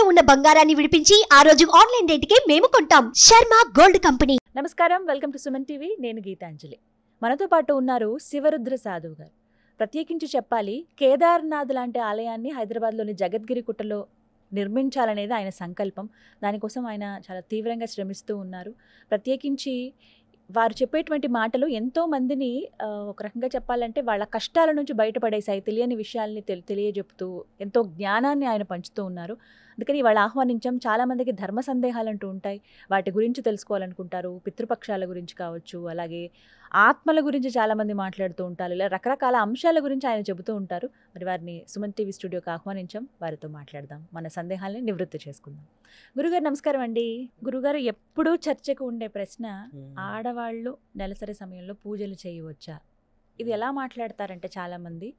ఇంట్లో ఉన్న బంగారాన్ని విడిపించి ఆ రోజు ఆన్లైన్ రేటుకే మేము కొంటాం శర్మ గోల్డ్ కంపెనీ నమస్కారం వెల్కమ్ టు సుమన్ టీవీ నేను గీతాంజలి మనతో పాటు ఉన్నారు శివరుద్ర సాధువు గారు ప్రత్యేకించి చెప్పాలి కేదార్నాథ్ లాంటి ఆలయాన్ని హైదరాబాద్లోని జగద్గిరి కుట్టలో నిర్మించాలనేది ఆయన సంకల్పం దానికోసం ఆయన చాలా తీవ్రంగా శ్రమిస్తూ ఉన్నారు ప్రత్యేకించి వారు చెప్పేటువంటి మాటలు ఎంతో మందిని ఒక రకంగా చెప్పాలంటే వాళ్ళ కష్టాల నుంచి బయటపడేసాయి తెలియని విషయాల్ని తెలి తెలియజెప్తూ ఎంతో జ్ఞానాన్ని ఆయన పంచుతూ ఉన్నారు అందుకని వాళ్ళు ఆహ్వానించాం చాలామందికి ధర్మ సందేహాలు అంటూ ఉంటాయి వాటి గురించి తెలుసుకోవాలనుకుంటారు పితృపక్షాల గురించి కావచ్చు అలాగే ఆత్మల గురించి చాలామంది మాట్లాడుతూ ఉంటారు ఇలా రకరకాల అంశాల గురించి ఆయన చెబుతూ ఉంటారు మరి వారిని సుమన్ టీవీ స్టూడియోకి ఆహ్వానించాం వారితో మాట్లాడదాం మన సందేహాలని నివృత్తి చేసుకుందాం గురుగారు నమస్కారం అండి గురుగారు ఎప్పుడూ చర్చకు ఉండే ప్రశ్న ఆడవాళ్ళు నెలసరి సమయంలో పూజలు చేయవచ్చా ఇది ఎలా మాట్లాడతారంటే చాలామంది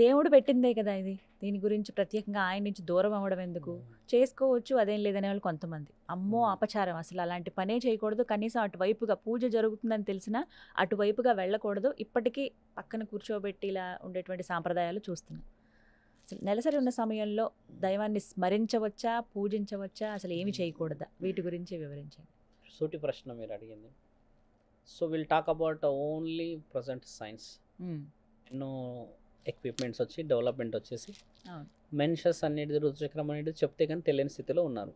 దేవుడు పెట్టిందే కదా ఇది దీని గురించి ప్రత్యేకంగా ఆయన నుంచి దూరం అవ్వడం ఎందుకు hmm. చేసుకోవచ్చు అదేం లేదనే వాళ్ళు కొంతమంది అమ్మో hmm. అపచారం అసలు అలాంటి పనే చేయకూడదు కనీసం అటువైపుగా పూజ జరుగుతుందని తెలిసినా అటువైపుగా వెళ్ళకూడదు ఇప్పటికీ పక్కన కూర్చోబెట్టి ఇలా ఉండేటువంటి సాంప్రదాయాలు చూస్తున్నాం అసలు నెలసరి ఉన్న సమయంలో దైవాన్ని స్మరించవచ్చా పూజించవచ్చా అసలు ఏమి hmm. చేయకూడదా వీటి గురించి వివరించండి సూటి ప్రశ్న మీరు అడిగింది so will talk about only present science నేను ఎక్విప్మెంట్స్ వచ్చి డెవలప్మెంట్ వచ్చేసి మెన్షస్ అనేది రుతుచక్రం అనేది చెప్తే కానీ తెలియని స్థితిలో ఉన్నారు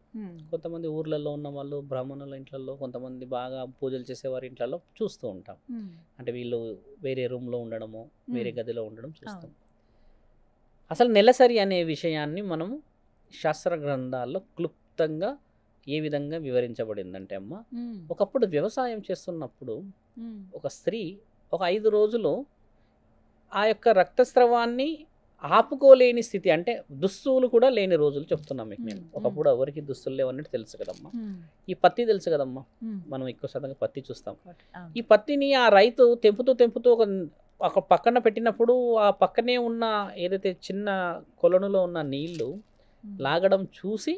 కొంతమంది ఊర్లలో ఉన్న వాళ్ళు బ్రాహ్మణుల ఇంట్లలో కొంతమంది బాగా పూజలు చేసేవారి ఇంట్లలో చూస్తూ ఉంటాం అంటే వీళ్ళు వేరే రూమ్లో ఉండడము వేరే గదిలో ఉండడం చూస్తాం అసలు నెలసరి అనే విషయాన్ని మనము శాస్త్ర గ్రంథాల్లో క్లుప్తంగా ఏ విధంగా వివరించబడిందంటే అమ్మ ఒకప్పుడు వ్యవసాయం చేస్తున్నప్పుడు ఒక స్త్రీ ఒక ఐదు రోజులు ఆ యొక్క రక్తస్రవాన్ని ఆపుకోలేని స్థితి అంటే దుస్తులు కూడా లేని రోజులు చెప్తున్నాం మీకు నేను ఒకప్పుడు ఎవరికి దుస్తులు లేవన్నట్టు తెలుసు కదమ్మా ఈ పత్తి తెలుసు కదమ్మా మనం ఎక్కువ శాతంగా పత్తి చూస్తాం ఈ పత్తిని ఆ రైతు తెంపుతూ తెంపుతూ ఒక ఒక పక్కన పెట్టినప్పుడు ఆ పక్కనే ఉన్న ఏదైతే చిన్న కొలనులో ఉన్న నీళ్లు లాగడం చూసి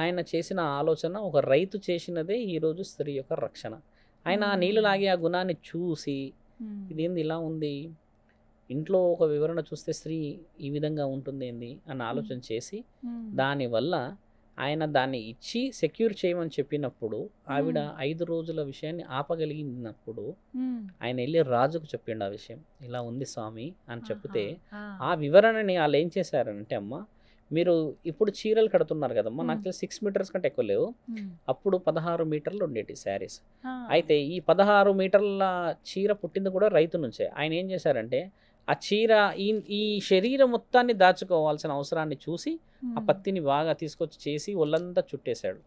ఆయన చేసిన ఆలోచన ఒక రైతు చేసినదే ఈరోజు స్త్రీ యొక్క రక్షణ ఆయన ఆ నీళ్లు లాగే ఆ గుణాన్ని చూసి ఇదేంది ఇలా ఉంది ఇంట్లో ఒక వివరణ చూస్తే స్త్రీ ఈ విధంగా ఉంటుంది ఏంది అని ఆలోచన చేసి దానివల్ల ఆయన దాన్ని ఇచ్చి సెక్యూర్ చేయమని చెప్పినప్పుడు ఆవిడ ఐదు రోజుల విషయాన్ని ఆపగలిగినప్పుడు ఆయన వెళ్ళి రాజుకు చెప్పిండు ఆ విషయం ఇలా ఉంది స్వామి అని చెప్తే ఆ వివరణని వాళ్ళు ఏం చేశారంటే అమ్మ మీరు ఇప్పుడు చీరలు కడుతున్నారు కదమ్మా నాకు తెలిసి సిక్స్ మీటర్స్ కంటే ఎక్కువ లేవు అప్పుడు పదహారు మీటర్లు ఉండేటి శారీస్ అయితే ఈ పదహారు మీటర్ల చీర పుట్టింది కూడా రైతు నుంచే ఆయన ఏం చేశారంటే ఆ చీర ఈ ఈ శరీరం మొత్తాన్ని దాచుకోవాల్సిన అవసరాన్ని చూసి ఆ పత్తిని బాగా తీసుకొచ్చి చేసి ఒళ్ళంతా చుట్టేశాడు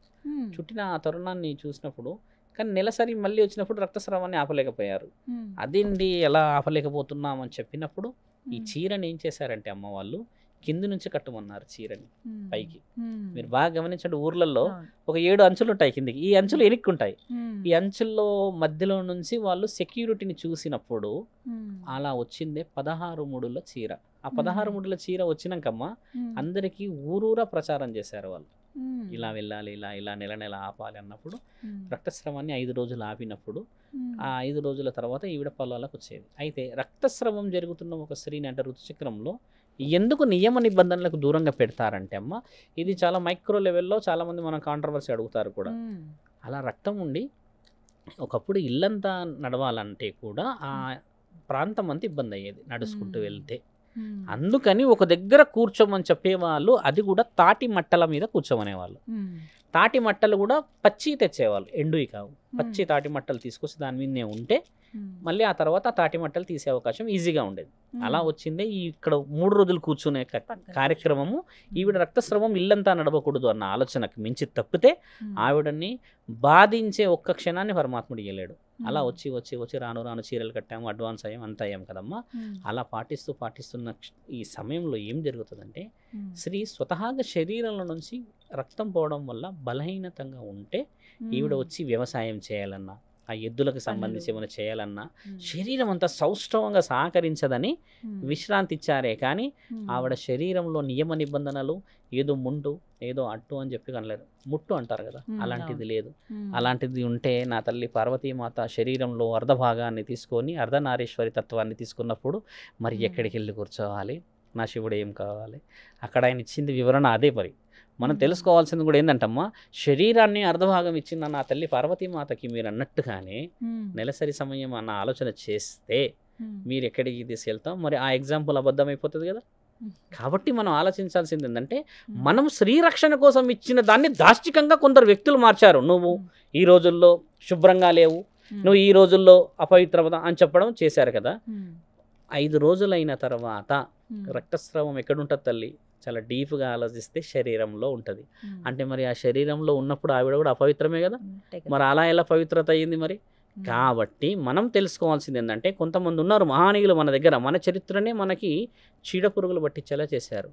చుట్టిన ఆ తరుణాన్ని చూసినప్పుడు కానీ నెలసరి మళ్ళీ వచ్చినప్పుడు రక్తస్రావాన్ని ఆపలేకపోయారు అదేంటి ఎలా ఆపలేకపోతున్నామని చెప్పినప్పుడు ఈ చీరని ఏం చేశారంటే అమ్మ వాళ్ళు కింది నుంచి కట్టమన్నారు చీరని పైకి మీరు బాగా గమనించండి ఊర్లలో ఒక ఏడు అంచులు ఉంటాయి కిందికి ఈ అంచులు ఎనిక్కుంటాయి ఈ అంచుల్లో మధ్యలో నుంచి వాళ్ళు సెక్యూరిటీని చూసినప్పుడు అలా వచ్చిందే పదహారు మూడుల చీర ఆ పదహారు మూడుల చీర వచ్చినాకమ్మా అందరికీ ఊరూరా ప్రచారం చేశారు వాళ్ళు ఇలా వెళ్ళాలి ఇలా ఇలా నెల నెల ఆపాలి అన్నప్పుడు రక్తస్రవాన్ని ఐదు రోజులు ఆపినప్పుడు ఆ ఐదు రోజుల తర్వాత ఈవిడ పొలాలకు వచ్చేది అయితే రక్తస్రవం జరుగుతున్న ఒక స్త్రీని అంటే ఋతుచక్రంలో ఎందుకు నియమ నిబంధనలకు దూరంగా పెడతారంటే అమ్మ ఇది చాలా మైక్రో లెవెల్లో చాలామంది మనం కాంట్రవర్సీ అడుగుతారు కూడా అలా రక్తం ఉండి ఒకప్పుడు ఇల్లంతా నడవాలంటే కూడా ఆ ప్రాంతం అంతా ఇబ్బంది అయ్యేది నడుచుకుంటూ వెళ్తే అందుకని ఒక దగ్గర కూర్చోమని చెప్పేవాళ్ళు అది కూడా తాటి మట్టల మీద కూర్చోమనేవాళ్ళు తాటి మట్టలు కూడా పచ్చి తెచ్చేవాళ్ళు ఎండువి కావు పచ్చి తాటి మట్టలు తీసుకొచ్చి దాని మీదనే ఉంటే మళ్ళీ ఆ తర్వాత తాటి మట్టలు తీసే అవకాశం ఈజీగా ఉండేది అలా వచ్చిందే ఈ ఇక్కడ మూడు రోజులు కూర్చునే కార్యక్రమము ఈవిడ రక్తస్రవం ఇల్లంతా నడవకూడదు అన్న ఆలోచనకు మించి తప్పితే ఆవిడని బాధించే ఒక్క క్షణాన్ని పరమాత్ముడు ఇయ్యలేడు అలా వచ్చి వచ్చి వచ్చి రాను రాను చీరలు కట్టాము అడ్వాన్స్ అయ్యాం అంత అయ్యాం కదమ్మా అలా పాటిస్తూ పాటిస్తున్న ఈ సమయంలో ఏం జరుగుతుందంటే శ్రీ స్వతహాగా శరీరంలో నుంచి రక్తం పోవడం వల్ల బలహీనతంగా ఉంటే ఈవిడ వచ్చి వ్యవసాయం చేయాలన్నా ఆ ఎద్దులకు సంబంధించి ఏమైనా చేయాలన్నా శరీరం అంతా సౌష్ఠవంగా సహకరించదని విశ్రాంతి ఇచ్చారే కానీ ఆవిడ శరీరంలో నియమ నిబంధనలు ఏదో ముండు ఏదో అట్టు అని చెప్పి కనలేదు ముట్టు అంటారు కదా అలాంటిది లేదు అలాంటిది ఉంటే నా తల్లి పార్వతీమాత శరీరంలో అర్ధ భాగాన్ని తీసుకొని అర్ధనారీశ్వరి తత్వాన్ని తీసుకున్నప్పుడు మరి ఎక్కడికి వెళ్ళి కూర్చోవాలి నా శివుడు ఏం కావాలి అక్కడ ఆయన ఇచ్చింది వివరణ అదే పరి మనం తెలుసుకోవాల్సింది కూడా ఏంటంటమ్మా శరీరాన్ని అర్ధభాగం ఇచ్చిన నా తల్లి పార్వతీమాతకి మీరు అన్నట్టుగానే నెలసరి సమయం అన్న ఆలోచన చేస్తే మీరు ఎక్కడికి తీసుకెళ్తాం మరి ఆ ఎగ్జాంపుల్ అబద్ధమైపోతుంది కదా కాబట్టి మనం ఆలోచించాల్సింది ఏంటంటే మనం శ్రీరక్షణ కోసం ఇచ్చిన దాన్ని దాష్టికంగా కొందరు వ్యక్తులు మార్చారు నువ్వు ఈ రోజుల్లో శుభ్రంగా లేవు నువ్వు ఈ రోజుల్లో అపవిత్రత అని చెప్పడం చేశారు కదా ఐదు రోజులైన తర్వాత రక్తస్రావం ఎక్కడుంటుంది తల్లి చాలా డీప్గా ఆలోచిస్తే శరీరంలో ఉంటుంది అంటే మరి ఆ శరీరంలో ఉన్నప్పుడు ఆవిడ కూడా అపవిత్రమే కదా మరి అలా ఎలా పవిత్రత అయ్యింది మరి కాబట్టి మనం తెలుసుకోవాల్సింది ఏంటంటే కొంతమంది ఉన్నారు మహానీయులు మన దగ్గర మన చరిత్రనే మనకి చీడ పురుగులు పట్టించేలా చేశారు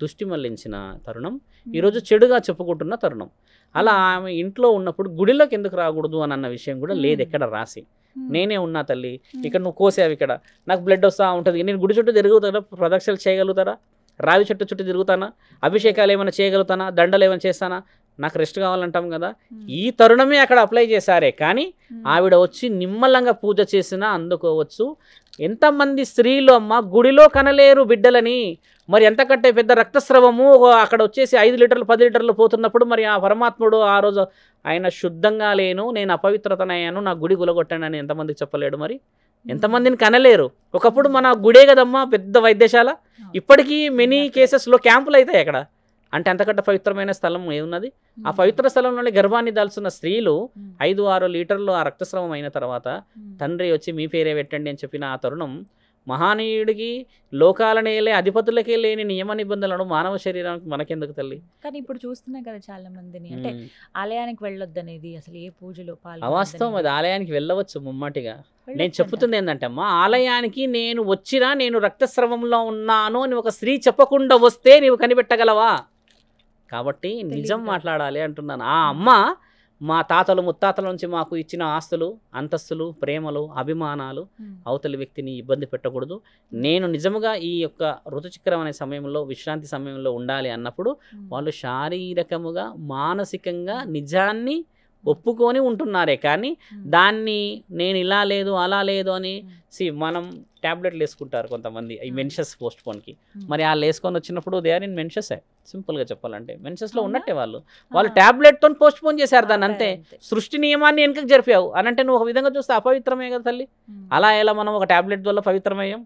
దృష్టి మళ్లించిన తరుణం ఈరోజు చెడుగా చెప్పుకుంటున్న తరుణం అలా ఆమె ఇంట్లో ఉన్నప్పుడు గుడిలోకి ఎందుకు రాకూడదు అని అన్న విషయం కూడా లేదు ఎక్కడ రాసి నేనే ఉన్నా తల్లి ఇక్కడ నువ్వు కోసావు ఇక్కడ నాకు బ్లడ్ వస్తూ ఉంటుంది నేను గుడి చుట్టూ తిరుగుతారా ప్రదక్షిణలు చేయగలుగుతారా రావి చెట్టు చుట్టూ తిరుగుతానా అభిషేకాలు ఏమైనా చేయగలుగుతానా దండలు ఏమైనా చేస్తానా నాకు రెస్ట్ కావాలంటాం కదా ఈ తరుణమే అక్కడ అప్లై చేశారే కానీ ఆవిడ వచ్చి నిమ్మలంగా పూజ చేసినా అందుకోవచ్చు ఎంతమంది స్త్రీలు అమ్మ గుడిలో కనలేరు బిడ్డలని మరి ఎంత కట్టే పెద్ద రక్తస్రవము అక్కడ వచ్చేసి ఐదు లీటర్లు పది లీటర్లు పోతున్నప్పుడు మరి ఆ పరమాత్ముడు ఆ రోజు ఆయన శుద్ధంగా లేను నేను అపవిత్రతనయ్యాను నా గుడి గులగొట్టానని ఎంతమందికి చెప్పలేడు మరి ఎంతమందిని కనలేరు ఒకప్పుడు మన గుడే కదమ్మా పెద్ద వైద్యశాల ఇప్పటికీ మెనీ కేసెస్లో క్యాంపులు అవుతాయి అక్కడ అంటే అంతకంటే పవిత్రమైన స్థలం ఏమున్నది ఆ పవిత్ర స్థలంలోనే గర్భాన్ని దాల్చున్న స్త్రీలు ఐదు ఆరు లీటర్లు ఆ రక్తస్రావం అయిన తర్వాత తండ్రి వచ్చి మీ పేరే పెట్టండి అని చెప్పిన ఆ తరుణం మహానీయుడికి లోకాలనే అధిపతులకే లేని నియమ నిబంధనలను మానవ శరీరానికి మనకెందుకు తల్లి కానీ ఇప్పుడు చూస్తున్నాం కదా చాలా మందిని అంటే ఆలయానికి వెళ్ళొద్దనేది అసలు ఏ పూజలో అవాస్తవం అది ఆలయానికి వెళ్ళవచ్చు ముమ్మాటిగా నేను చెప్పుతుంది ఏంటంటే అమ్మా ఆలయానికి నేను వచ్చినా నేను రక్తస్రవంలో ఉన్నాను అని ఒక స్త్రీ చెప్పకుండా వస్తే నీవు కనిపెట్టగలవా కాబట్టి నిజం మాట్లాడాలి అంటున్నాను ఆ అమ్మ మా తాతలు ముత్తాతల నుంచి మాకు ఇచ్చిన ఆస్తులు అంతస్తులు ప్రేమలు అభిమానాలు అవతలి వ్యక్తిని ఇబ్బంది పెట్టకూడదు నేను నిజముగా ఈ యొక్క ఋతుచక్రం అనే సమయంలో విశ్రాంతి సమయంలో ఉండాలి అన్నప్పుడు వాళ్ళు శారీరకముగా మానసికంగా నిజాన్ని ఒప్పుకొని ఉంటున్నారే కానీ దాన్ని నేను ఇలా లేదు అలా లేదు అని సి మనం ట్యాబ్లెట్లు వేసుకుంటారు కొంతమంది ఈ మెన్షస్ పోస్ట్ పోన్కి మరి వాళ్ళు వేసుకొని వచ్చినప్పుడు దే ఆర్ ఇన్ మెన్షసే సింపుల్గా చెప్పాలంటే మెన్షస్లో ఉన్నట్టే వాళ్ళు వాళ్ళు ట్యాబ్లెట్తో పోస్ట్ పోన్ చేశారు దాన్ని అంతే సృష్టి నియమాన్ని వెనుకకు జరిపావు అనంటే నువ్వు ఒక విధంగా చూస్తే అపవిత్రమే కదా తల్లి అలా ఎలా మనం ఒక ట్యాబ్లెట్ వల్ల పవిత్రమయ్యాం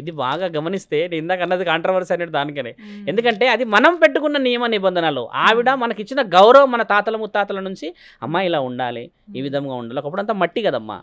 ఇది బాగా గమనిస్తే నేను ఇందాక అన్నది కాంట్రవర్సీ అనేది దానికనే ఎందుకంటే అది మనం పెట్టుకున్న నియమ నిబంధనలు ఆవిడ మనకిచ్చిన గౌరవం మన తాతల ముత్తాతల నుంచి అమ్మాయి ఇలా ఉండాలి ఈ విధంగా ఉండాలి ఒకప్పుడు అంతా మట్టి కదమ్మా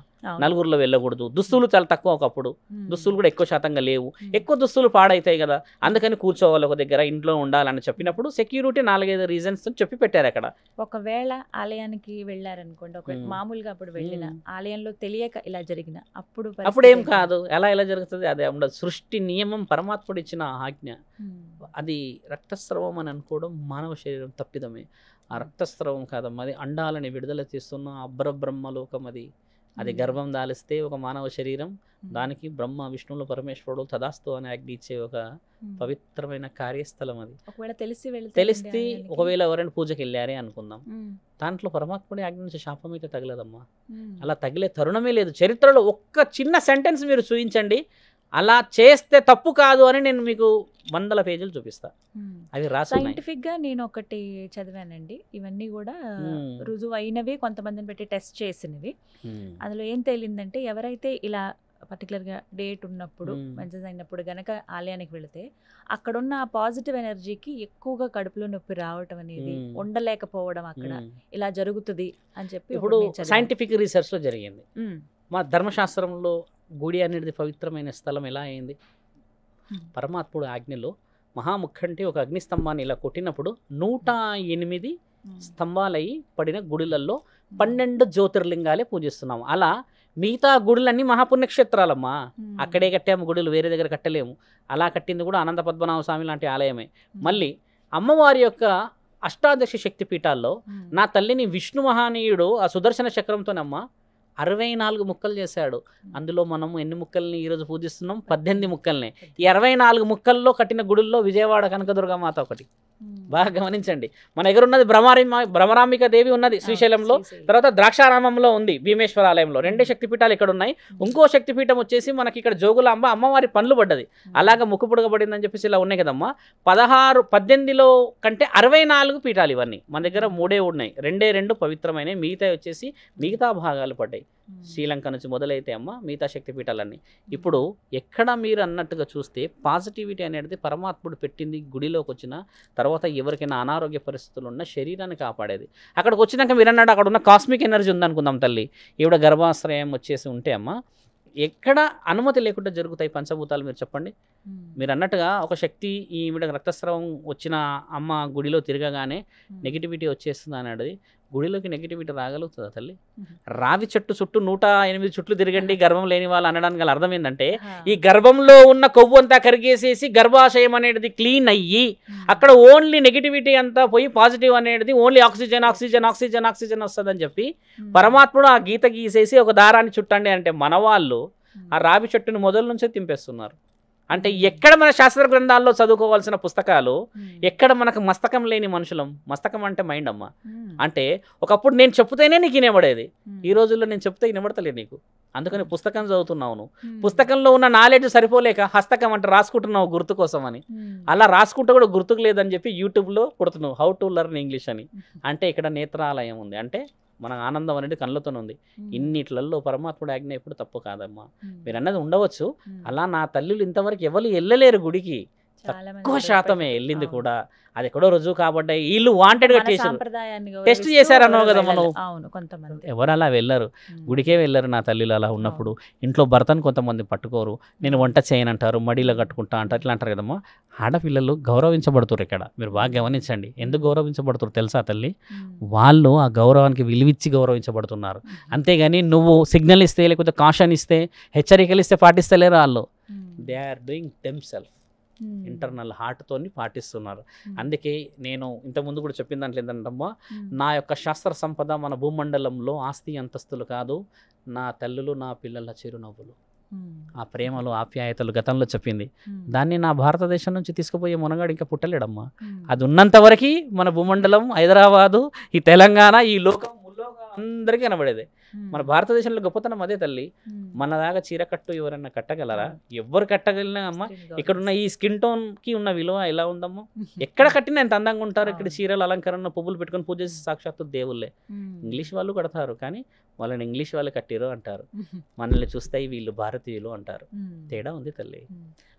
నలుగురిలో వెళ్ళకూడదు దుస్తులు చాలా తక్కువ ఒకప్పుడు దుస్తులు కూడా ఎక్కువ శాతంగా లేవు ఎక్కువ దుస్తులు పాడైతాయి కదా అందుకని కూర్చోవాలి ఒక దగ్గర ఇంట్లో ఉండాలని చెప్పినప్పుడు సెక్యూరిటీ నాలుగైదు రీజన్స్ చెప్పి పెట్టారు అక్కడ ఒకవేళ ఆలయానికి వెళ్ళారనుకోండి ఒక మామూలుగా అప్పుడు వెళ్ళిన ఆలయంలో తెలియక ఇలా జరిగిన అప్పుడు అప్పుడు ఏం కాదు ఎలా ఎలా జరుగుతుంది అదే ఉండదు సృష్టి నియమం పరమాత్ముడు ఇచ్చిన ఆజ్ఞ hmm. అది రక్తస్రవం అని అనుకోవడం మానవ శరీరం తప్పిదమే ఆ రక్తస్రవం కాదమ్మా అది అండాలని విడుదల చేస్తున్న అబ్బర బ్రహ్మలోకం అది అది hmm. గర్భం దాలిస్తే ఒక మానవ శరీరం hmm. దానికి బ్రహ్మ విష్ణువులు పరమేశ్వరుడు తదాస్తు అని అగ్ని ఇచ్చే ఒక పవిత్రమైన కార్యస్థలం అది తెలిసి తెలిస్తే ఒకవేళ ఎవరైనా పూజకి వెళ్ళారే అనుకుందాం దాంట్లో పరమాత్ముడి ఆజ్ఞ నుంచి శాపం అయితే తగలదమ్మా అలా తగిలే తరుణమే లేదు చరిత్రలో ఒక్క చిన్న సెంటెన్స్ మీరు చూపించండి అలా చేస్తే తప్పు కాదు అని నేను మీకు వందల పేజీలు చూపిస్తా hmm. అవి సైంటిఫిక్ గా నేను ఒకటి చదివానండి ఇవన్నీ కూడా hmm. రుజువు అయినవి కొంతమందిని పెట్టి టెస్ట్ చేసినవి hmm. అందులో ఏం తేలిందంటే ఎవరైతే ఇలా పర్టికులర్గా డేట్ ఉన్నప్పుడు మెన్సెస్ అయినప్పుడు గనక ఆలయానికి వెళితే అక్కడున్న ఆ పాజిటివ్ ఎనర్జీకి ఎక్కువగా కడుపులో నొప్పి రావటం అనేది ఉండలేకపోవడం అక్కడ ఇలా జరుగుతుంది అని చెప్పి ఇప్పుడు సైంటిఫిక్ రీసెర్చ్లో జరిగింది మా ధర్మశాస్త్రంలో గుడి అనేది పవిత్రమైన స్థలం ఎలా అయింది పరమాత్ముడు ఆజ్ఞలో మహాముఖ అంటే ఒక అగ్నిస్తంభాన్ని ఇలా కొట్టినప్పుడు నూట ఎనిమిది స్తంభాలయ్యి పడిన గుడులలో పన్నెండు జ్యోతిర్లింగాలే పూజిస్తున్నాము అలా మిగతా గుడులన్నీ మహాపుణ్యక్షేత్రాలమ్మా అక్కడే కట్టాము గుడులు వేరే దగ్గర కట్టలేము అలా కట్టింది కూడా అనంత పద్మనాభ స్వామి లాంటి ఆలయమే మళ్ళీ అమ్మవారి యొక్క అష్టాదశ శక్తి పీఠాల్లో నా తల్లిని విష్ణు మహానీయుడు ఆ సుదర్శన చక్రంతోనమ్మ అరవై నాలుగు ముక్కలు చేశాడు అందులో మనము ఎన్ని ముక్కల్ని ఈరోజు పూజిస్తున్నాం పద్దెనిమిది ముక్కల్ని ఈ అరవై నాలుగు ముక్కల్లో కట్టిన గుడుల్లో విజయవాడ కనకదుర్గమాత ఒకటి బాగా గమనించండి మన దగ్గర ఉన్నది భ్రమరామి దేవి ఉన్నది శ్రీశైలంలో తర్వాత ద్రాక్షారామంలో ఉంది భీమేశ్వర ఆలయంలో రెండే శక్తిపీఠాలు ఇక్కడ ఉన్నాయి ఇంకో శక్తిపీఠం వచ్చేసి మనకి ఇక్కడ జోగులాంబ అమ్మవారి పనులు పడ్డది అలాగ ముక్కు పుడగబడిందని చెప్పేసి ఇలా ఉన్నాయి కదమ్మా పదహారు పద్దెనిమిదిలో కంటే అరవై నాలుగు పీఠాలు ఇవన్నీ మన దగ్గర మూడే ఉన్నాయి రెండే రెండు పవిత్రమైనవి మిగతా వచ్చేసి మిగతా భాగాలు పడ్డాయి ఉంటాయి శ్రీలంక నుంచి మొదలైతే అమ్మ మిగతా శక్తి పీఠాలన్నీ ఇప్పుడు ఎక్కడ మీరు అన్నట్టుగా చూస్తే పాజిటివిటీ అనేది పరమాత్ముడు పెట్టింది గుడిలోకి వచ్చిన తర్వాత ఎవరికైనా అనారోగ్య పరిస్థితులు ఉన్న శరీరాన్ని కాపాడేది అక్కడికి వచ్చినాక మీరు అన్నాడు అక్కడ ఉన్న కాస్మిక్ ఎనర్జీ ఉందనుకుందాం తల్లి ఈవిడ గర్భాశ్రయం వచ్చేసి ఉంటే అమ్మ ఎక్కడ అనుమతి లేకుండా జరుగుతాయి పంచభూతాలు మీరు చెప్పండి మీరు అన్నట్టుగా ఒక శక్తి ఈవిడ రక్తస్రావం వచ్చిన అమ్మ గుడిలో తిరగగానే నెగిటివిటీ వచ్చేస్తుంది అనేది గుడిలోకి నెగిటివిటీ రాగలుగుతుందా తల్లి రావి చెట్టు చుట్టూ నూట ఎనిమిది చుట్లు తిరగండి గర్భం లేని వాళ్ళు అనడానికి గల అర్థం ఏంటంటే ఈ గర్భంలో ఉన్న కొవ్వు అంతా కరిగేసేసి గర్భాశయం అనేది క్లీన్ అయ్యి అక్కడ ఓన్లీ నెగిటివిటీ అంతా పోయి పాజిటివ్ అనేది only oxygen oxygen oxygen oxygen వస్తుందని చెప్పి పరమాత్ముడు ఆ గీత గీసేసి ఒక దారాన్ని చుట్టండి అంటే మన వాళ్ళు ఆ రావి చెట్టును మొదల నుంచే తింపేస్తున్నారు అంటే ఎక్కడ మన శాస్త్ర గ్రంథాల్లో చదువుకోవాల్సిన పుస్తకాలు hmm. ఎక్కడ మనకు మస్తకం లేని మనుషులం మస్తకం అంటే మైండ్ అమ్మ hmm. అంటే ఒకప్పుడు నేను చెప్తేనే నీకు వినబడేది hmm. ఈ రోజుల్లో నేను చెప్తే వినబడతలేదు నీకు అందుకని పుస్తకం చదువుతున్నావు పుస్తకంలో ఉన్న నాలెడ్జ్ సరిపోలేక హస్తకం అంటే రాసుకుంటున్నావు గుర్తు కోసం అని అలా రాసుకుంటే కూడా గుర్తుకు లేదని చెప్పి యూట్యూబ్లో కొడుతున్నావు హౌ టు లర్న్ ఇంగ్లీష్ అని అంటే ఇక్కడ నేత్రాలయం ఉంది అంటే మన ఆనందం అనేది కళ్ళతోనే ఉంది ఇన్నిట్లలో పరమాత్ముడు ఆజ్ఞ ఎప్పుడు తప్పు కాదమ్మా మీరు అన్నది ఉండవచ్చు అలా నా తల్లులు ఇంతవరకు ఎవరు వెళ్ళలేరు గుడికి తక్కువ శాతమే వెళ్ళింది కూడా అది ఎక్కడో రుజువు కాబట్టి వీళ్ళు వాంటెడ్ గా చేసారు టెస్ట్ చేశారు అన్నావు కదా మనం ఎవరు అలా వెళ్ళరు గుడికే వెళ్ళరు నా తల్లిలో అలా ఉన్నప్పుడు ఇంట్లో భర్తను కొంతమంది పట్టుకోరు నేను వంట చేయనంటారు మడిలో కట్టుకుంటా అంటారు ఇట్లా అంటారు కదమ్మా ఆడపిల్లలు గౌరవించబడుతురు ఇక్కడ మీరు బాగా గమనించండి ఎందుకు గౌరవించబడుతురు తెలుసా తల్లి వాళ్ళు ఆ గౌరవానికి విలువిచ్చి గౌరవించబడుతున్నారు అంతేగాని నువ్వు సిగ్నల్ ఇస్తే లేకపోతే కాషన్ ఇస్తే హెచ్చరికలు ఇస్తే పాటిస్తలేరు వాళ్ళు they are doing themselves internal హార్ట్తో పాటిస్తున్నారు అందుకే నేను ఇంతకుముందు కూడా చెప్పిన దాంట్లో ఏంటంటమ్మా నా యొక్క శాస్త్ర సంపద మన భూమండలంలో ఆస్తి అంతస్తులు కాదు నా తల్లులు నా పిల్లల చిరునవ్వులు ఆ ప్రేమలు ఆప్యాయతలు గతంలో చెప్పింది దాన్ని నా భారతదేశం నుంచి తీసుకుపోయే మునగాడు ఇంకా పుట్టలేడమ్మా అది ఉన్నంత వరకు మన భూమండలం హైదరాబాదు ఈ తెలంగాణ ఈ లోకం అందరికీ కనబడేది మన భారతదేశంలో గొప్పతనం అదే తల్లి మన దాకా చీర కట్టు ఎవరన్నా కట్టగలరా ఎవరు కట్టగలినా అమ్మ ఇక్కడ ఉన్న ఈ స్కిన్ టోన్ కి ఉన్న విలువ ఎలా ఉందమ్మో ఎక్కడ కట్టినా ఎంత అందంగా ఉంటారు ఇక్కడ చీరలు అలంకరణ పువ్వులు పెట్టుకొని పూజ చేసి సాక్షాత్తు దేవుళ్ళే ఇంగ్లీష్ వాళ్ళు కడతారు కానీ వాళ్ళని ఇంగ్లీష్ వాళ్ళు కట్టిరు అంటారు మనల్ని చూస్తే వీళ్ళు భారతీయులు అంటారు తేడా ఉంది తల్లి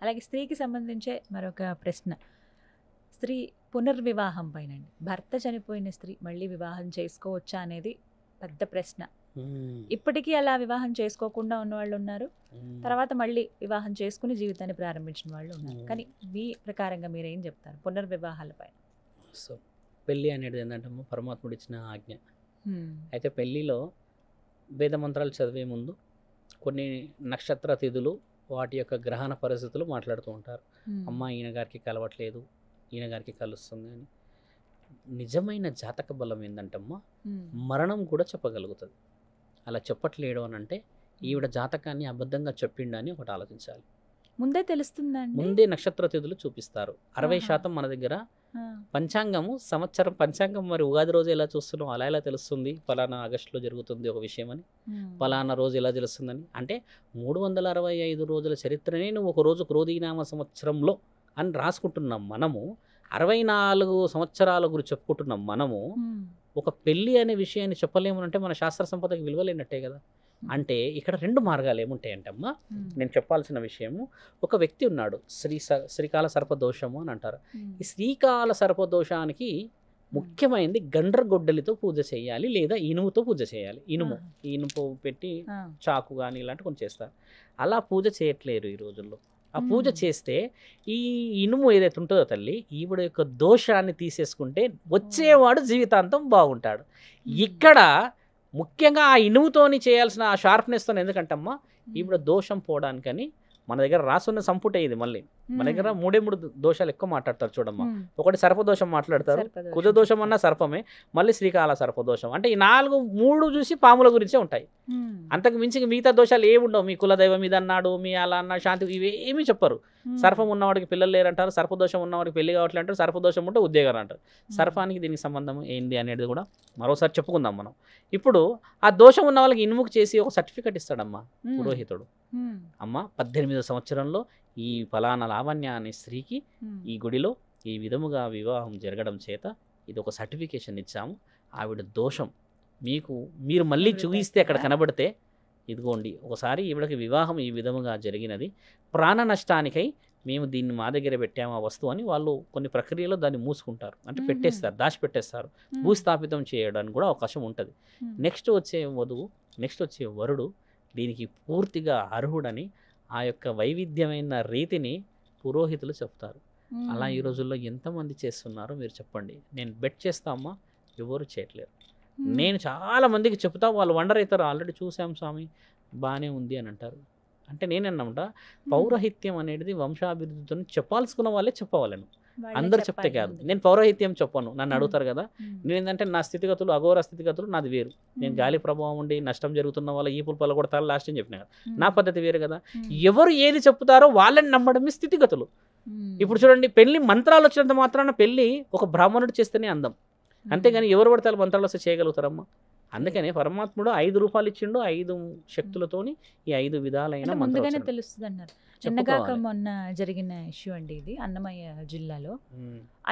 అలాగే స్త్రీకి సంబంధించే మరొక ప్రశ్న స్త్రీ పునర్వివాహం పైన భర్త చనిపోయిన స్త్రీ మళ్ళీ వివాహం చేసుకోవచ్చా అనేది పెద్ద ప్రశ్న ఇప్పటికీ అలా వివాహం చేసుకోకుండా ఉన్న వాళ్ళు ఉన్నారు తర్వాత మళ్ళీ వివాహం చేసుకుని జీవితాన్ని ప్రారంభించిన వాళ్ళు ఉన్నారు కానీ మీ ప్రకారంగా మీరేం చెప్తారు పునర్వివాహాలపై సో పెళ్ళి అనేది ఏంటంటే పరమాత్ముడు ఇచ్చిన ఆజ్ఞ అయితే పెళ్ళిలో వేద మంత్రాలు చదివే ముందు కొన్ని నక్షత్ర తిథులు వాటి యొక్క గ్రహణ పరిస్థితులు మాట్లాడుతూ ఉంటారు అమ్మ ఈయన గారికి కలవట్లేదు ఈయన గారికి కలుస్తుంది అని నిజమైన జాతక బలం ఏంటంటమ్మా మరణం కూడా చెప్పగలుగుతుంది అలా చెప్పట్లేడు అని అంటే ఈవిడ జాతకాన్ని అబద్ధంగా చెప్పిండు అని ఒకటి ఆలోచించాలి ముందే తెలుస్తుందండి ముందే నక్షత్ర తిథులు చూపిస్తారు అరవై శాతం మన దగ్గర పంచాంగము సంవత్సరం పంచాంగం మరి ఉగాది రోజు ఎలా చూస్తున్నాం అలా ఎలా తెలుస్తుంది ఫలానా ఆగస్టులో జరుగుతుంది ఒక విషయం అని ఫలానా రోజు ఎలా తెలుస్తుందని అంటే మూడు వందల అరవై ఐదు రోజుల చరిత్రనే నువ్వు ఒక రోజు క్రోధీనామ సంవత్సరంలో అని రాసుకుంటున్నాం మనము అరవై నాలుగు సంవత్సరాల గురించి చెప్పుకుంటున్నాం మనము ఒక పెళ్ళి అనే విషయాన్ని చెప్పలేము అంటే మన శాస్త్ర సంపదకి విలువలేనట్టే కదా అంటే ఇక్కడ రెండు మార్గాలు ఏముంటాయంటమ్మా నేను చెప్పాల్సిన విషయము ఒక వ్యక్తి ఉన్నాడు శ్రీ శ్రీకాల సర్పదోషము అని అంటారు ఈ శ్రీకాల సర్పదోషానికి ముఖ్యమైనది గండ్రగొడ్డలితో పూజ చేయాలి లేదా ఇనుముతో పూజ చేయాలి ఇనుము ఇనుము పెట్టి చాకు కానీ ఇలాంటి కొన్ని చేస్తారు అలా పూజ చేయట్లేరు ఈ రోజుల్లో ఆ పూజ చేస్తే ఈ ఇనుము ఏదైతే ఉంటుందో తల్లి ఈవిడ యొక్క దోషాన్ని తీసేసుకుంటే వచ్చేవాడు జీవితాంతం బాగుంటాడు ఇక్కడ ముఖ్యంగా ఆ ఇనుముతోని చేయాల్సిన ఆ షార్ప్నెస్తో ఎందుకంటమ్మా ఈవిడ దోషం పోవడానికని మన దగ్గర రాసున్న సంపుట ఇది మళ్ళీ మన దగ్గర మూడే మూడు దోషాలు ఎక్కువ మాట్లాడతారు చూడమ్మా ఒకటి సర్పదోషం మాట్లాడతారు కుజ దోషం అన్న సర్పమే మళ్ళీ శ్రీకాళ సర్పదోషం అంటే ఈ నాలుగు మూడు చూసి పాముల గురించే ఉంటాయి అంతకు మించి మిగతా దోషాలు ఏమి ఉండవు మీ కులదైవం ఇది అన్నాడు మీ అలా అన్న శాంతి ఇవేమీ చెప్పరు సర్పం ఉన్నవాడికి పిల్లలు లేరంటారు సర్పదోషం ఉన్నవాడికి పెళ్లి కావట్లే అంటారు సర్పదోషం ఉంటే ఉద్యోగాలు అంటారు సర్పానికి దీనికి సంబంధం ఏంది అనేది కూడా మరోసారి చెప్పుకుందాం మనం ఇప్పుడు ఆ దోషం ఉన్న వాళ్ళకి ఇన్ముక్ చేసి ఒక సర్టిఫికెట్ ఇస్తాడమ్మా పురోహితుడు అమ్మ పద్దెనిమిదో సంవత్సరంలో ఈ ఫలానా లావణ్య అనే స్త్రీకి ఈ గుడిలో ఈ విధముగా వివాహం జరగడం చేత ఇది ఒక సర్టిఫికేషన్ ఇచ్చాము ఆవిడ దోషం మీకు మీరు మళ్ళీ చూపిస్తే అక్కడ కనబడితే ఇదిగోండి ఒకసారి ఈవిడకి వివాహం ఈ విధముగా జరిగినది ప్రాణ నష్టానికై మేము దీన్ని మా దగ్గర పెట్టాము ఆ వస్తువు అని వాళ్ళు కొన్ని ప్రక్రియలో దాన్ని మూసుకుంటారు అంటే పెట్టేస్తారు దాచి పెట్టేస్తారు భూస్థాపితం చేయడానికి కూడా అవకాశం ఉంటుంది నెక్స్ట్ వచ్చే వధువు నెక్స్ట్ వచ్చే వరుడు దీనికి పూర్తిగా అర్హుడని ఆ యొక్క వైవిధ్యమైన రీతిని పురోహితులు చెప్తారు అలా ఈ రోజుల్లో ఎంతమంది చేస్తున్నారో మీరు చెప్పండి నేను బెట్ చేస్తామా ఎవరు చేయట్లేరు నేను చాలా మందికి చెప్తా వాళ్ళు వండర్ అవుతారు ఆల్రెడీ చూసాం స్వామి బాగానే ఉంది అని అంటారు అంటే నేనన్నమాట పౌరహిత్యం అనేది వంశాభివృద్ధితో చెప్పాల్సుకున్న వాళ్ళే చెప్పవాలను అందరూ చెప్తే కాదు నేను పౌరోహిత్యం చెప్పను నన్ను అడుగుతారు కదా నేను ఏంటంటే నా స్థితిగతులు అఘోర స్థితిగతులు నాది వేరు నేను గాలి ప్రభావం ఉండి నష్టం జరుగుతున్న వాళ్ళ ఈ కూడా తల లాస్ట్ అని చెప్పిన కదా నా పద్ధతి వేరు కదా ఎవరు ఏది చెప్తారో వాళ్ళని నమ్మడమే స్థితిగతులు ఇప్పుడు చూడండి పెళ్లి మంత్రాలు వచ్చినంత మాత్రాన పెళ్లి ఒక బ్రాహ్మణుడు చేస్తేనే అందం అంతేగాని ఎవరు పడతారు మంత్రాలు వస్తే చేయగలుగుతారమ్మా అందుకనే పరమాత్ముడు ఐదు రూపాయలు ఇచ్చిండు ఐదు శక్తులతోని ఈ ఐదు విధాలైన ముందుగానే తెలుస్తుంది అన్నారు చిన్నగాక మొన్న జరిగిన ఇష్యూ అండి ఇది అన్నమయ్య జిల్లాలో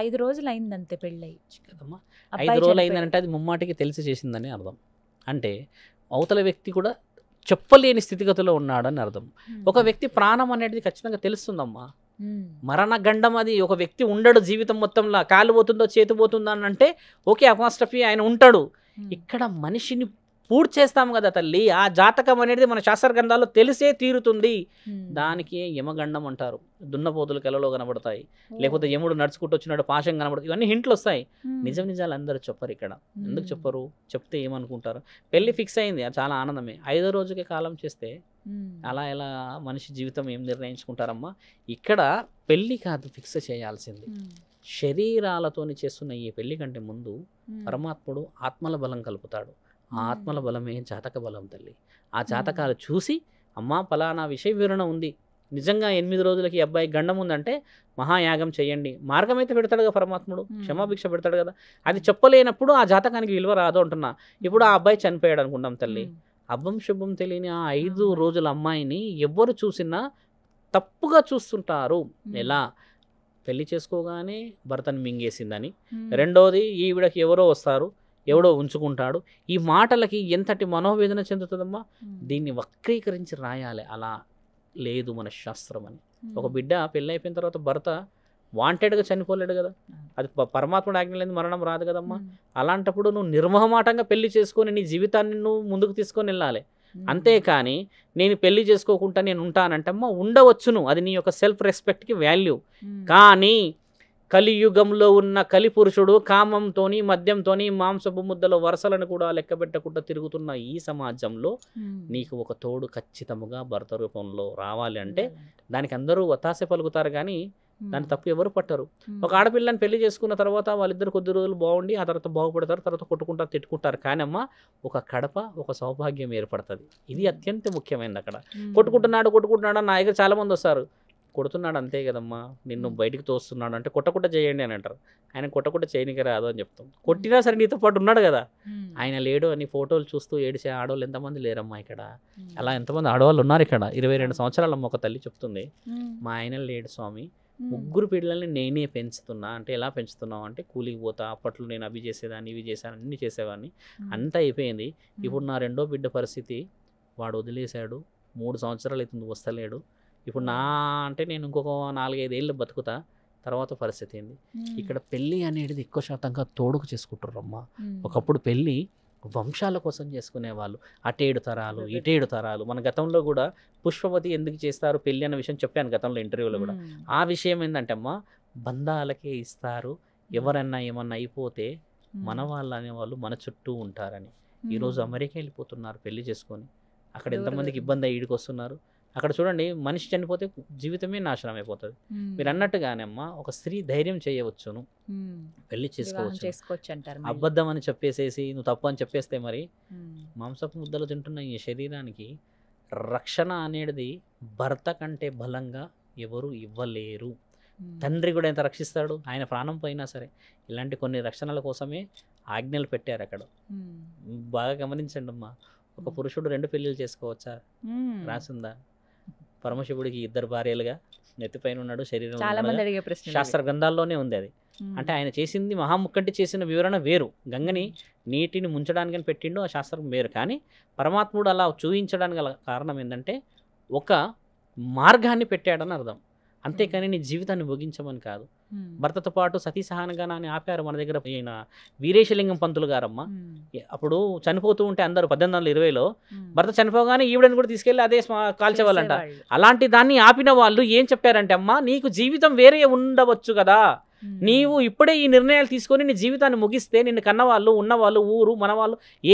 ఐదు రోజులు అయింది అంతే పెళ్ళి కదమ్మా ఐదు రోజులు అయిందంటే అది ముమ్మాటికి తెలిసి చేసిందని అర్థం అంటే అవతల వ్యక్తి కూడా చెప్పలేని స్థితిగతిలో ఉన్నాడని అర్థం ఒక వ్యక్తి ప్రాణం అనేది ఖచ్చితంగా తెలుస్తుందమ్మా మరణ గండం అది ఒక వ్యక్తి ఉండడు జీవితం మొత్తంలో కాలు పోతుందో చేతి పోతుందో అని అంటే ఓకే అపాస్ట్రఫీ ఆయన ఉంటాడు ఇక్కడ మనిషిని పూర్తి చేస్తాము కదా తల్లి ఆ జాతకం అనేది మన శాస్త్ర గ్రంథాల్లో తెలిసే తీరుతుంది దానికి యమగండం అంటారు దున్నపోతులు కలలో కనబడతాయి లేకపోతే యముడు నడుచుకుంటూ వచ్చినాడు పాశం కనబడుతుంది ఇవన్నీ హింట్లు వస్తాయి నిజం నిజాలు అందరూ చెప్పరు ఇక్కడ ఎందుకు చెప్పరు చెప్తే ఏమనుకుంటారు పెళ్లి ఫిక్స్ అయింది అది చాలా ఆనందమే ఐదో రోజుకే కాలం చేస్తే అలా ఎలా మనిషి జీవితం ఏం నిర్ణయించుకుంటారమ్మా ఇక్కడ పెళ్ళి కాదు ఫిక్స్ చేయాల్సింది శరీరాలతోని చేస్తున్న ఈ పెళ్లి కంటే ముందు పరమాత్ముడు ఆత్మల బలం కలుపుతాడు ఆ ఆత్మల బలమే జాతక బలం తల్లి ఆ జాతకాలు చూసి అమ్మ పలానా విషయ వివరణ ఉంది నిజంగా ఎనిమిది రోజులకి అబ్బాయి గండం ఉందంటే మహాయాగం చేయండి మార్గం అయితే పెడతాడు కదా పరమాత్ముడు క్షమాభిక్ష పెడతాడు కదా అది చెప్పలేనప్పుడు ఆ జాతకానికి విలువ రాదు అంటున్నా ఇప్పుడు ఆ అబ్బాయి చనిపోయాడు అనుకుంటాం తల్లి అబ్బం శుభం తెలియని ఆ ఐదు రోజుల అమ్మాయిని ఎవ్వరు చూసినా తప్పుగా చూస్తుంటారు ఎలా పెళ్లి చేసుకోగానే భర్తను మింగేసిందని రెండోది ఈవిడకి ఎవరో వస్తారు ఎవడో ఉంచుకుంటాడు ఈ మాటలకి ఎంతటి మనోవేదన చెందుతుందమ్మా దీన్ని వక్రీకరించి రాయాలి అలా లేదు మన శాస్త్రం అని ఒక బిడ్డ పెళ్ళి అయిపోయిన తర్వాత భర్త వాంటెడ్గా చనిపోలేడు కదా అది పరమాత్ముడు ఆజ్ఞ లేని మరణం రాదు కదమ్మా అలాంటప్పుడు నువ్వు నిర్మహమాటంగా పెళ్లి చేసుకొని నీ జీవితాన్ని నువ్వు ముందుకు తీసుకొని వెళ్ళాలి అంతేకాని నేను పెళ్లి చేసుకోకుండా నేను ఉంటానంటమ్మా ఉండవచ్చును అది నీ యొక్క సెల్ఫ్ రెస్పెక్ట్కి వాల్యూ కానీ కలియుగంలో ఉన్న కలిపురుషుడు కామంతో మద్యంతో మాంసపు ముద్దల వరసలను కూడా లెక్కబెట్టకుండా తిరుగుతున్న ఈ సమాజంలో నీకు ఒక తోడు ఖచ్చితముగా భర్త రూపంలో రావాలి అంటే దానికి అందరూ వతాస పలుకుతారు కానీ దాని తప్పు ఎవరు పట్టరు ఒక ఆడపిల్లని పెళ్లి చేసుకున్న తర్వాత వాళ్ళిద్దరు కొద్ది రోజులు బాగుండి ఆ తర్వాత బాగుపడతారు తర్వాత కొట్టుకుంటారు తిట్టుకుంటారు అమ్మ ఒక కడప ఒక సౌభాగ్యం ఏర్పడుతుంది ఇది అత్యంత ముఖ్యమైనది అక్కడ కొట్టుకుంటున్నాడు కొట్టుకుంటున్నాడు నా దగ్గర చాలామంది వస్తారు కొడుతున్నాడు అంతే కదమ్మా నిన్ను బయటికి తోస్తున్నాడు అంటే కొట్టకుట్ట చేయండి అని అంటారు ఆయన కొట్టకుట్ట చేయనికి రాదు అని చెప్తాం కొట్టినా సరే నీతో పాటు ఉన్నాడు కదా ఆయన లేడు అని ఫోటోలు చూస్తూ ఏడిసే ఆడవాళ్ళు ఎంతమంది లేరమ్మా ఇక్కడ అలా ఎంతమంది ఆడవాళ్ళు ఉన్నారు ఇక్కడ ఇరవై రెండు సంవత్సరాలమ్మ ఒక తల్లి చెప్తుంది మా ఆయన లేడు స్వామి ముగ్గురు పిల్లల్ని నేనే పెంచుతున్నా అంటే ఎలా పెంచుతున్నావు అంటే కూలికి పోతా అప్పట్లో నేను అవి చేసేదాన్ని ఇవి చేశాను అన్ని చేసేవాడిని అంతా అయిపోయింది ఇప్పుడు నా రెండో బిడ్డ పరిస్థితి వాడు వదిలేశాడు మూడు సంవత్సరాలు అవుతుంది వస్తలేడు ఇప్పుడు నా అంటే నేను ఇంకొక నాలుగైదేళ్ళు బతుకుతా తర్వాత పరిస్థితి ఏంది ఇక్కడ పెళ్ళి అనేది ఎక్కువ శాతంగా తోడుకు చేసుకుంటారు అమ్మ ఒకప్పుడు పెళ్ళి వంశాల కోసం చేసుకునేవాళ్ళు అటేడు తరాలు ఇటేడు తరాలు మన గతంలో కూడా పుష్పవతి ఎందుకు చేస్తారు పెళ్ళి అన్న విషయం చెప్పాను గతంలో ఇంటర్వ్యూలో కూడా ఆ విషయం ఏంటంటే అమ్మా బంధాలకే ఇస్తారు ఎవరన్నా ఏమన్నా అయిపోతే మన వాళ్ళు అనేవాళ్ళు మన చుట్టూ ఉంటారని ఈరోజు అమెరికా వెళ్ళిపోతున్నారు పెళ్లి చేసుకొని అక్కడ ఎంతమందికి ఇబ్బంది అయ్యి వస్తున్నారు అక్కడ చూడండి మనిషి చనిపోతే జీవితమే నాశనం అయిపోతుంది మీరు అన్నట్టుగానే అమ్మా ఒక స్త్రీ ధైర్యం చేయవచ్చును పెళ్లి చేసుకోవచ్చు చేసుకోవచ్చు అంటారు అబద్ధం అని చెప్పేసేసి నువ్వు తప్పు అని చెప్పేస్తే మరి మాంసపు ముద్దలు తింటున్న ఈ శరీరానికి రక్షణ అనేది భర్త కంటే బలంగా ఎవరు ఇవ్వలేరు తండ్రి కూడా ఎంత రక్షిస్తాడు ఆయన ప్రాణం పోయినా సరే ఇలాంటి కొన్ని రక్షణల కోసమే ఆజ్ఞలు పెట్టారు అక్కడ బాగా గమనించండి అమ్మా ఒక పురుషుడు రెండు పెళ్లిళ్ళు చేసుకోవచ్చా రాసిందా పరమశివుడికి ఇద్దరు భార్యలుగా నెత్తిపైన ఉన్నాడు శరీరం అడిగే ప్రశ్న శాస్త్ర గ్రంథాల్లోనే ఉంది అది అంటే ఆయన చేసింది మహాముక్కంటి చేసిన వివరణ వేరు గంగని నీటిని ముంచడానికి పెట్టిండు ఆ శాస్త్రం వేరు కానీ పరమాత్ముడు అలా చూయించడానికి కారణం ఏంటంటే ఒక మార్గాన్ని పెట్టాడని అర్థం అంతేకాని నీ జీవితాన్ని ముగించమని కాదు భర్తతో పాటు సతీ సహనగానాన్ని ఆపారు మన దగ్గర ఈయన వీరేశలింగం పంతులు గారమ్మ అప్పుడు చనిపోతూ ఉంటే అందరు పద్దెనిమిది వందల ఇరవైలో భర్త చనిపోగానే ఈవిడని కూడా తీసుకెళ్లి అదే కాల్చేవాళ్ళంట అలాంటి దాన్ని ఆపిన వాళ్ళు ఏం చెప్పారంటే అమ్మ నీకు జీవితం వేరే ఉండవచ్చు కదా నీవు ఇప్పుడే ఈ నిర్ణయాలు తీసుకొని నీ జీవితాన్ని ముగిస్తే నిన్ను కన్నవాళ్ళు ఉన్నవాళ్ళు ఊరు మన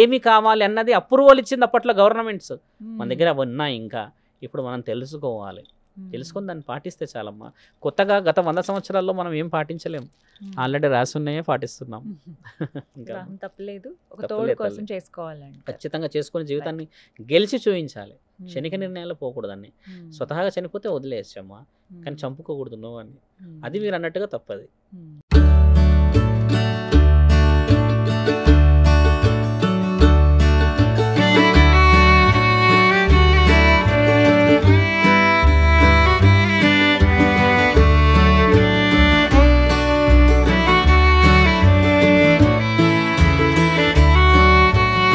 ఏమి కావాలి అన్నది అప్రూవల్ ఇచ్చింది అప్పట్లో గవర్నమెంట్స్ మన దగ్గర అవి ఉన్నాయి ఇంకా ఇప్పుడు మనం తెలుసుకోవాలి తెలుసుకొని దాన్ని పాటిస్తే చాలమ్మా కొత్తగా గత వంద సంవత్సరాల్లో మనం ఏం పాటించలేము ఆల్రెడీ ఉన్నాయే పాటిస్తున్నాం తప్పలేదు ఒక కోసం చేసుకోవాలండి ఖచ్చితంగా చేసుకుని జీవితాన్ని గెలిచి చూపించాలి క్షణిక నిర్ణయాలు పోకూడదని స్వతహాగా చనిపోతే వదిలేసమ్మా కానీ చంపుకోకూడదు నువ్వు అని అది మీరు అన్నట్టుగా తప్పది